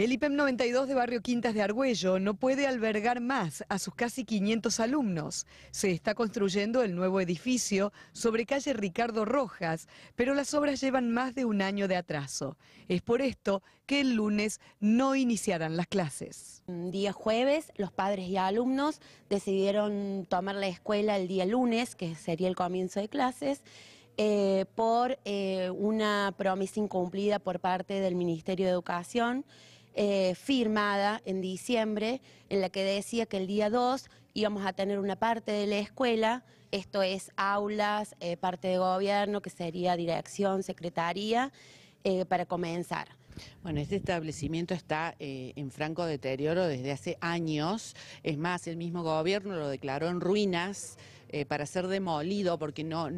El IPEM 92 de Barrio Quintas de Argüello no puede albergar más a sus casi 500 alumnos. Se está construyendo el nuevo edificio sobre calle Ricardo Rojas, pero las obras llevan más de un año de atraso. Es por esto que el lunes no iniciarán las clases. Un día jueves, los padres y alumnos decidieron tomar la escuela el día lunes, que sería el comienzo de clases. Eh, por eh, una promesa incumplida por parte del Ministerio de Educación. Eh, firmada en diciembre en la que decía que el día 2 íbamos a tener una parte de la escuela, esto es aulas, eh, parte de gobierno, que sería dirección, secretaría, eh, para comenzar. Bueno, este establecimiento está eh, en franco deterioro desde hace años. Es más, el mismo gobierno lo declaró en ruinas eh, para ser demolido porque no,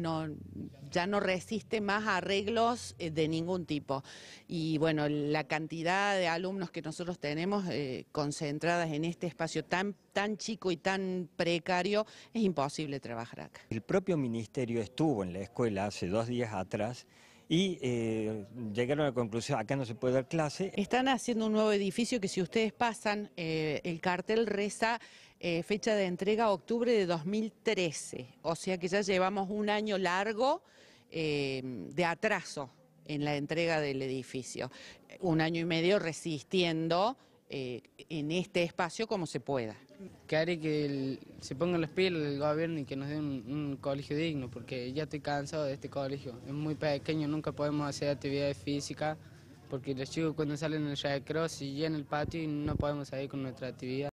ya no resiste más arreglos eh, de ningún tipo. Y bueno, la cantidad de alumnos que nosotros tenemos concentradas en este espacio tan, tan chico y tan precario, es imposible trabajar acá. El propio ministerio estuvo en la escuela hace dos días atrás y eh, llegaron a la conclusión, acá no se puede dar clase. Están haciendo un nuevo edificio que si ustedes pasan, eh, el cartel reza eh, fecha de entrega octubre de 2013, o sea que ya llevamos un año largo de atraso en la entrega del edificio, un año y medio resistiendo eh, en este espacio como se pueda. Que que se pongan las pilas el gobierno y que nos den un, colegio digno, porque ya estoy cansado de este colegio. Es muy pequeño, nunca podemos hacer actividades físicas, porque los chicos cuando salen en el cross y llenan el patio y no podemos salir con nuestra actividad.